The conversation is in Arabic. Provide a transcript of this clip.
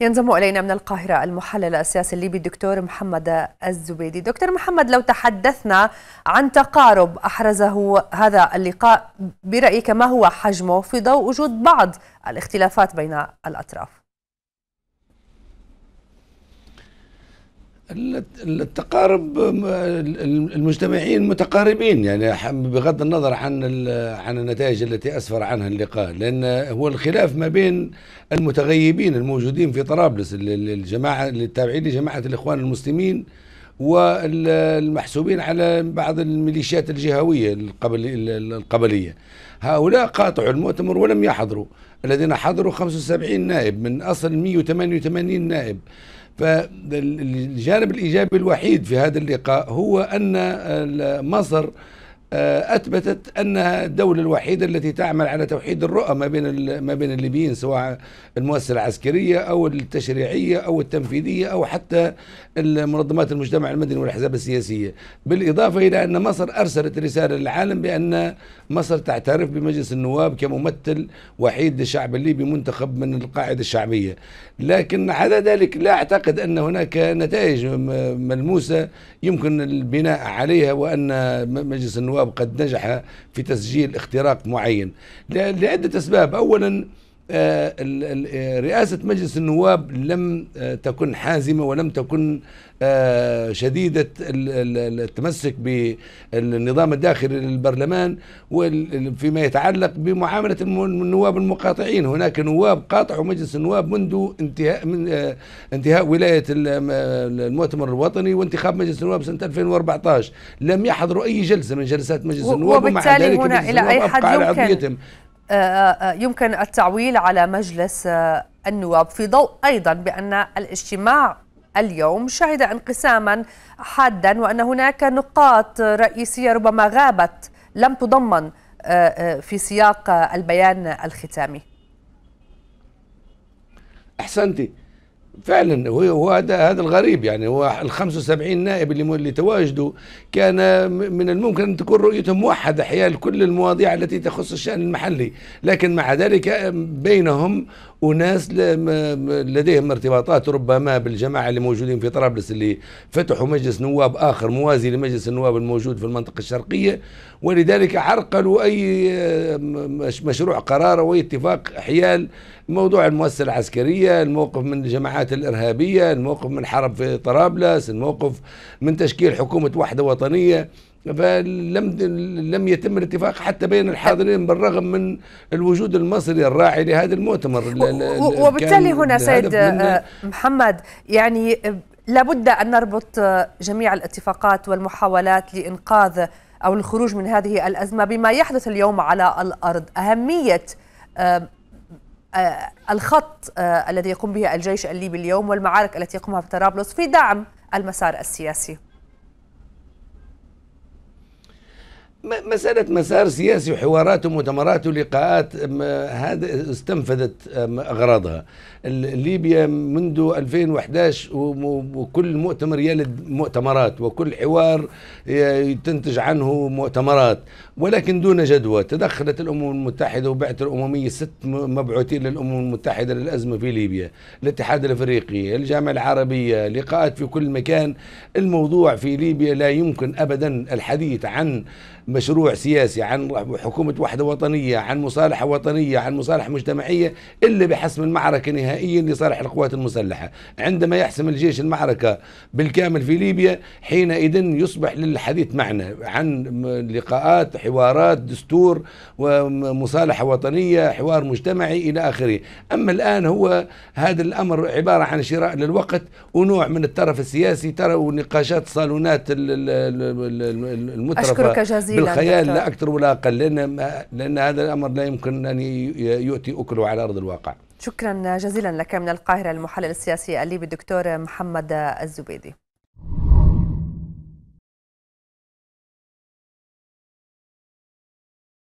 ينضم الينا من القاهره المحلل السياسي الليبي الدكتور محمد الزبيدي. دكتور محمد لو تحدثنا عن تقارب احرزه هذا اللقاء برايك ما هو حجمه في ضوء وجود بعض الاختلافات بين الاطراف؟ التقارب المجتمعين متقاربين يعني بغض النظر عن عن النتائج التي اسفر عنها اللقاء لان هو الخلاف ما بين المتغيبين الموجودين في طرابلس الجماعه التابعين لجماعه الاخوان المسلمين والمحسوبين على بعض الميليشيات الجهويه القبليه هؤلاء قاطعوا المؤتمر ولم يحضروا الذين حضروا 75 نائب من اصل 188 نائب فالجانب الإيجابي الوحيد في هذا اللقاء هو أن مصر آه، اثبتت انها الدوله الوحيده التي تعمل على توحيد الرؤى ما بين ما بين الليبيين سواء المؤسسه العسكريه او التشريعيه او التنفيذيه او حتى منظمات المجتمع المدني والاحزاب السياسيه، بالاضافه الى ان مصر ارسلت رساله للعالم بان مصر تعترف بمجلس النواب كممثل وحيد للشعب الليبي منتخب من القاعده الشعبيه، لكن على ذلك لا اعتقد ان هناك نتائج ملموسه يمكن البناء عليها وان مجلس النواب النواب قد نجح في تسجيل اختراق معين لعدة أسباب أولا آه، آه، رئاسة مجلس النواب لم آه، تكن حازمة ولم تكن شديدة التمسك بالنظام الداخلي للبرلمان فيما يتعلق بمعاملة النواب المقاطعين هناك نواب قاطعوا مجلس النواب منذ انتهاء من انتهاء ولاية المؤتمر الوطني وانتخاب مجلس النواب سنة 2014 لم يحضروا أي جلسة من جلسات مجلس النواب وبالتالي هنا إلى أي حد يمكن آه، آه، آه، يمكن التعويل على مجلس النواب في ضوء أيضا بأن الاجتماع اليوم شهد انقساما حادا وأن هناك نقاط رئيسية ربما غابت لم تضمن في سياق البيان الختامي أحسنتي فعلا هو هذا هذا الغريب يعني هو ال 75 نائب اللي اللي تواجدوا كان من الممكن ان تكون رؤيتهم موحده حيال كل المواضيع التي تخص الشان المحلي، لكن مع ذلك بينهم وناس لديهم ارتباطات ربما بالجماعه اللي موجودين في طرابلس اللي فتحوا مجلس نواب اخر موازي لمجلس النواب الموجود في المنطقه الشرقيه ولذلك عرقلوا اي آه، مشروع قرار او اتفاق حيال موضوع المؤسسه العسكريه، الموقف من الجماعات الارهابيه، الموقف من حرب في طرابلس، الموقف من تشكيل حكومه وحده وطنيه، فلم لم يتم الاتفاق حتى بين أه. الحاضرين بالرغم من الوجود المصري الراعي لهذا المؤتمر وبالتالي هنا سيد أه، محمد يعني لابد ان نربط أه، جميع الاتفاقات والمحاولات لانقاذ او الخروج من هذه الازمه بما يحدث اليوم على الارض اهميه الخط الذي يقوم به الجيش الليبي اليوم والمعارك التي يقومها في طرابلس في دعم المسار السياسي مسألة مسار سياسي وحوارات ومؤتمرات ولقاءات هذا استنفذت أغراضها ليبيا منذ 2011 وكل مؤتمر يلد مؤتمرات وكل حوار تنتج عنه مؤتمرات ولكن دون جدوى تدخلت الأمم المتحدة وبعت الأممية ست مبعوثين للأمم المتحدة للأزمة في ليبيا الاتحاد الأفريقي الجامعة العربية لقاءات في كل مكان الموضوع في ليبيا لا يمكن أبدا الحديث عن مشروع سياسي عن حكومة وحدة وطنية عن مصالحة وطنية عن مصالحة مجتمعية إلا بحسم المعركة نهائيا لصالح القوات المسلحة عندما يحسم الجيش المعركة بالكامل في ليبيا حينئذ يصبح للحديث معنى عن لقاءات حوارات دستور ومصالحة وطنية حوار مجتمعي إلى آخره أما الآن هو هذا الأمر عبارة عن شراء للوقت ونوع من الترف السياسي ترى ونقاشات صالونات المترفة أشكرك جزيلا بالخيال لا اكثر ولا اقل لان لان هذا الامر لا يمكن ان يؤتي اكله على ارض الواقع شكرا جزيلا لك من القاهره المحلل السياسي الليبي الدكتور محمد الزبيدي